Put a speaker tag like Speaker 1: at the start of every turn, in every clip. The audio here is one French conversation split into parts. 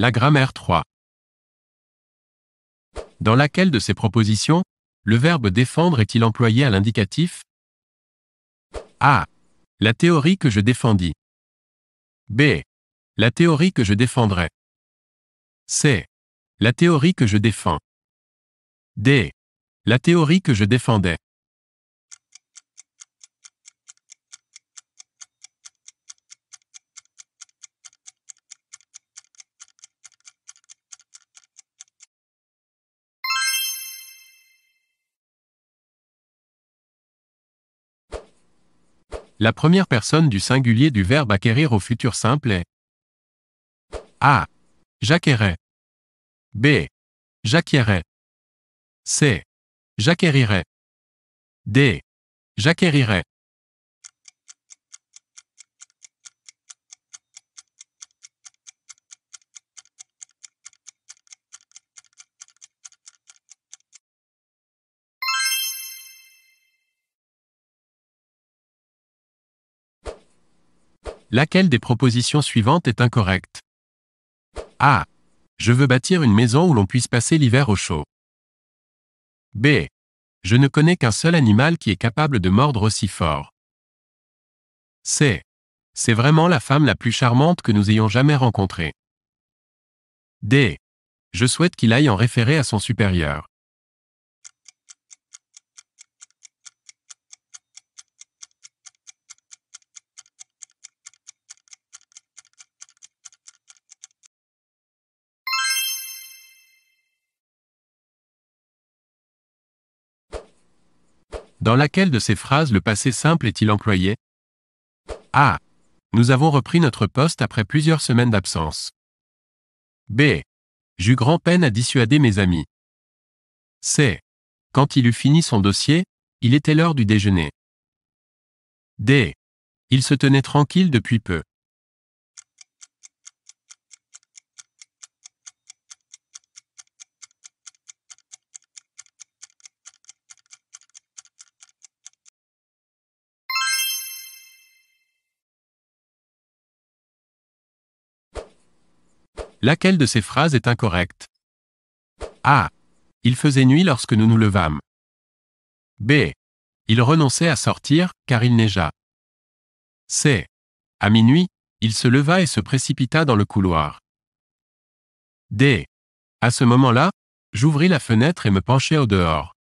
Speaker 1: La grammaire 3. Dans laquelle de ces propositions, le verbe défendre est-il employé à l'indicatif A. La théorie que je défendis. B. La théorie que je défendrai. C. La théorie que je défends. D. La théorie que je défendais. La première personne du singulier du verbe acquérir au futur simple est A. J'acquérais. B. J'acquérais. C.
Speaker 2: J'acquérirai D. J'acquérirai
Speaker 1: Laquelle des propositions suivantes est incorrecte A. Je veux bâtir une maison où l'on puisse passer l'hiver au chaud. B. Je ne connais qu'un seul animal qui est capable de mordre aussi fort. C. C'est vraiment la femme la plus charmante que nous ayons jamais rencontrée. D. Je souhaite qu'il aille en référer à son supérieur. Dans laquelle de ces phrases le passé simple est-il employé A. Nous avons repris notre poste après plusieurs semaines d'absence. B. J'eus grand-peine à dissuader mes amis. C. Quand il eut fini son dossier, il était l'heure du déjeuner. D. Il se tenait tranquille depuis peu. Laquelle de ces phrases est incorrecte A. Il faisait nuit lorsque nous nous levâmes. B. Il renonçait à sortir, car il neigea. C. À minuit, il se leva et se précipita dans le couloir. D. À ce moment-là, j'ouvris la fenêtre et me penchai au dehors.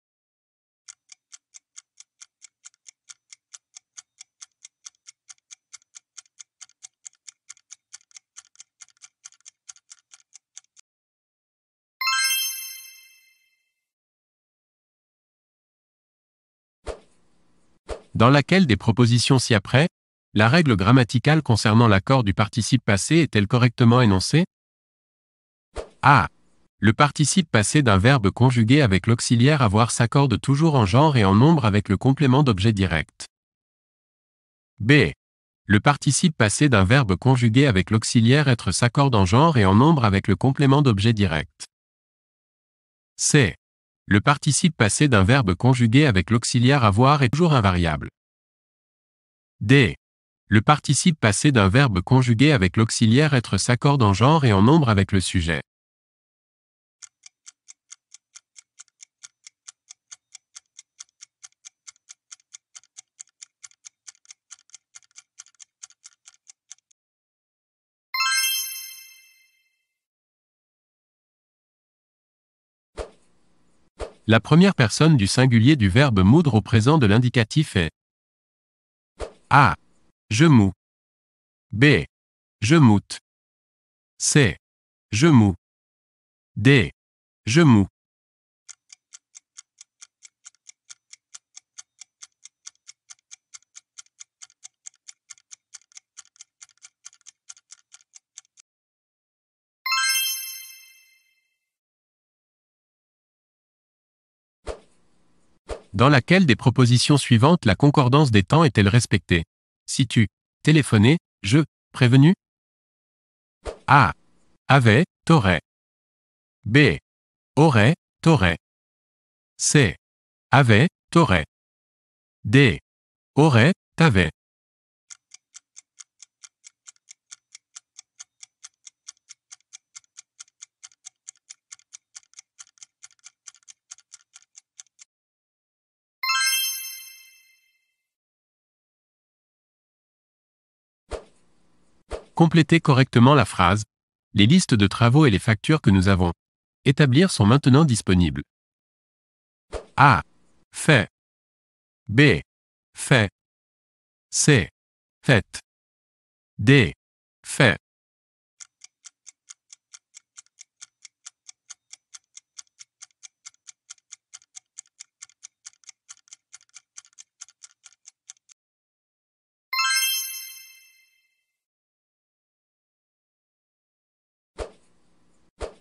Speaker 1: dans laquelle des propositions ci-après, la règle grammaticale concernant l'accord du participe passé est-elle correctement énoncée A. Le participe passé d'un verbe conjugué avec l'auxiliaire avoir s'accorde toujours en genre et en nombre avec le complément d'objet direct. B. Le participe passé d'un verbe conjugué avec l'auxiliaire être s'accorde en genre et en nombre avec le complément d'objet direct. C le participe passé d'un verbe conjugué avec l'auxiliaire avoir est toujours invariable. D. Le participe passé d'un verbe conjugué avec l'auxiliaire être s'accorde en genre et en nombre avec le sujet. La première personne du singulier du verbe moudre au présent de l'indicatif est A. Je mou. B. Je moute. C.
Speaker 2: Je mou. D. Je mou.
Speaker 1: dans laquelle des propositions suivantes la concordance des temps est-elle respectée Si tu téléphoné, je prévenu A.
Speaker 2: Avait, t'aurais. B. Aurait, t'aurais. C. Avait, t'aurais. D. Aurait, t'avais.
Speaker 1: Complétez correctement la phrase. Les listes de travaux et les factures que nous avons établir sont maintenant disponibles. A. Fait. B. Fait. C.
Speaker 2: Fait. D. Fait.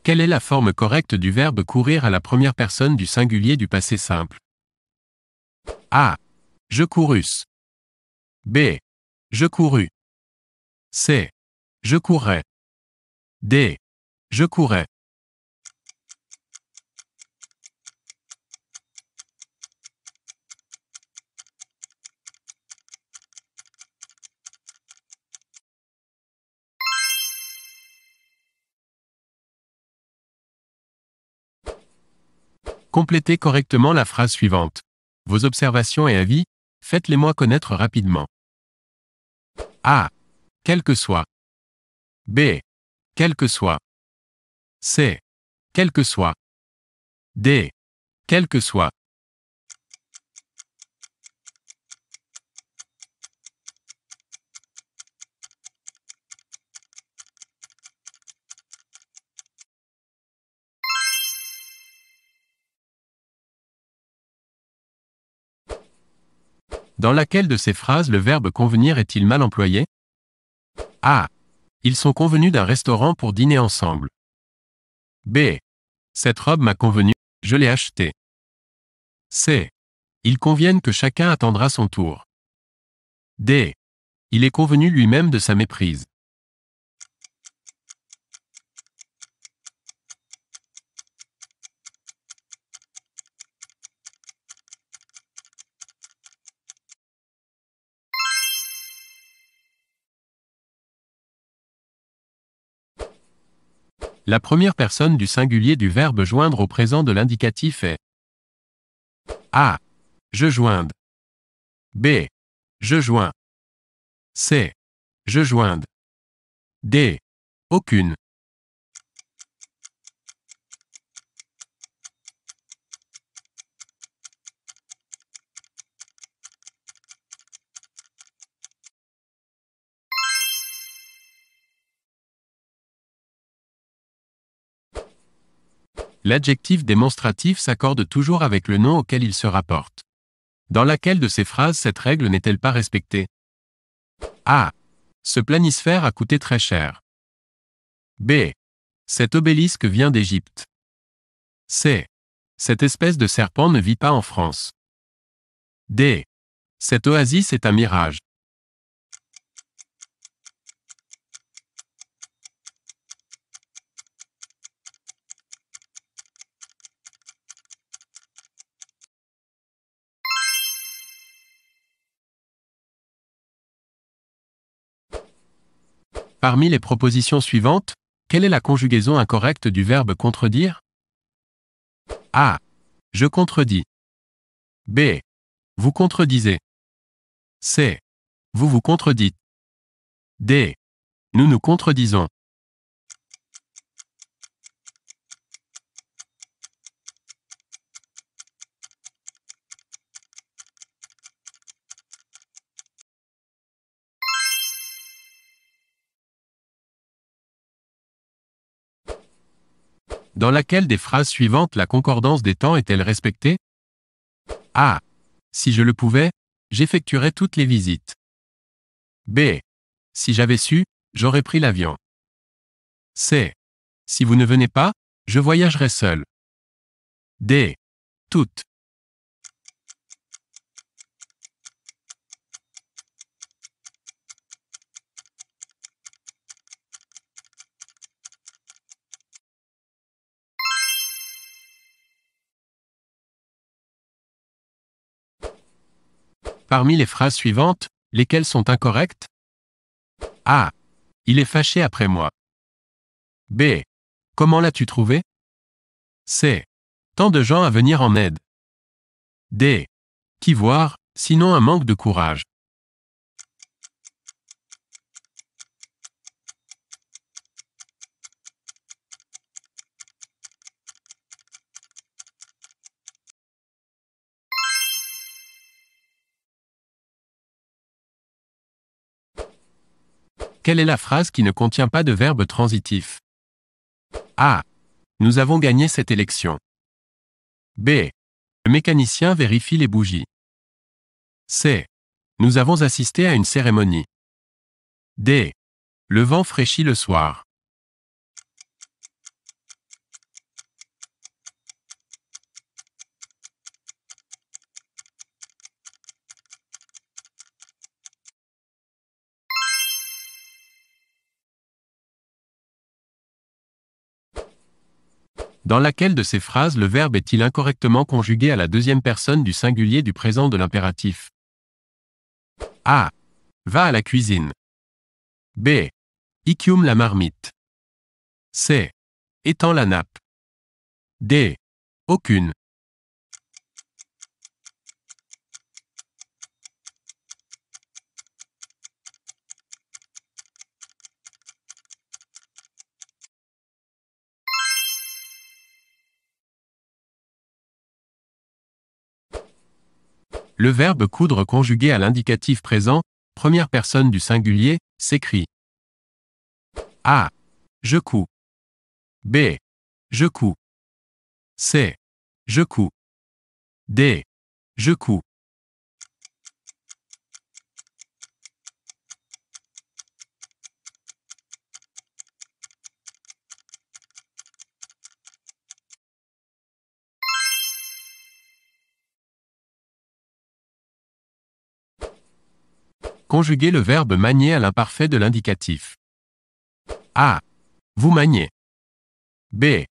Speaker 1: Quelle est la forme correcte du verbe courir à la première personne du singulier du passé simple A. Je courus. B.
Speaker 2: Je courus. C. Je courrais. D.
Speaker 1: Je courais. Complétez correctement la phrase suivante. Vos observations et avis, faites-les-moi connaître rapidement. A. Quel que soit. B. Quel que soit.
Speaker 2: C. Quel que soit. D. Quel que soit.
Speaker 1: Dans laquelle de ces phrases le verbe convenir est-il mal employé A. Ils sont convenus d'un restaurant pour dîner ensemble. B. Cette robe m'a convenu, je l'ai achetée. C. Ils conviennent que chacun attendra son tour. D. Il est convenu lui-même de sa méprise. La première personne du singulier du verbe joindre au présent de l'indicatif est A. Je joinde. B. Je joins.
Speaker 2: C. Je joinde. D. Aucune.
Speaker 1: l'adjectif démonstratif s'accorde toujours avec le nom auquel il se rapporte. Dans laquelle de ces phrases cette règle n'est-elle pas respectée A. Ce planisphère a coûté très cher. B. Cet obélisque vient d'Égypte. C. Cette espèce de serpent ne vit pas en France. D. Cette oasis est un mirage. Parmi les propositions suivantes, quelle est la conjugaison incorrecte du verbe contredire A. Je contredis. B. Vous contredisez. C. Vous vous contredites. D. Nous nous contredisons. dans laquelle des phrases suivantes la concordance des temps est-elle respectée A. Si je le pouvais, j'effectuerais toutes les visites.
Speaker 2: B. Si j'avais su, j'aurais pris l'avion. C. Si vous ne venez pas, je voyagerai seul. D. Toutes.
Speaker 1: Parmi les phrases suivantes, lesquelles sont incorrectes A. Il est fâché après moi. B.
Speaker 2: Comment l'as-tu trouvé C. Tant de gens à venir en aide.
Speaker 1: D. Qui voir, sinon un manque de courage. Quelle est la phrase qui ne contient pas de verbe transitif A. Nous avons gagné cette élection. B. Le mécanicien vérifie les bougies. C. Nous avons assisté à une cérémonie. D. Le vent fraîchit le soir. Dans laquelle de ces phrases le verbe est-il incorrectement conjugué à la deuxième personne du singulier du présent de l'impératif A. Va à la cuisine. B. Icium la marmite. C. Étends la nappe. D. Aucune. le verbe coudre conjugué à l'indicatif présent, première personne du singulier, s'écrit. A. Je couds.
Speaker 2: B. Je couds. C. Je couds. D. Je couds. Conjuguez le verbe manier à l'imparfait de l'indicatif. A. Vous maniez. B.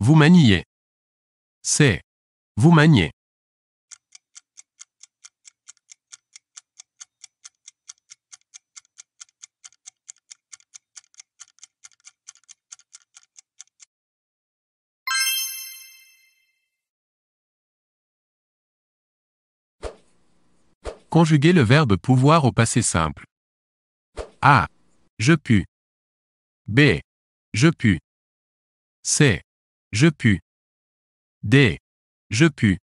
Speaker 2: Vous maniez. C. Vous maniez. Conjuguer le verbe pouvoir au passé simple. A. Je pus. B. Je pus. C. Je pus. D. Je pus.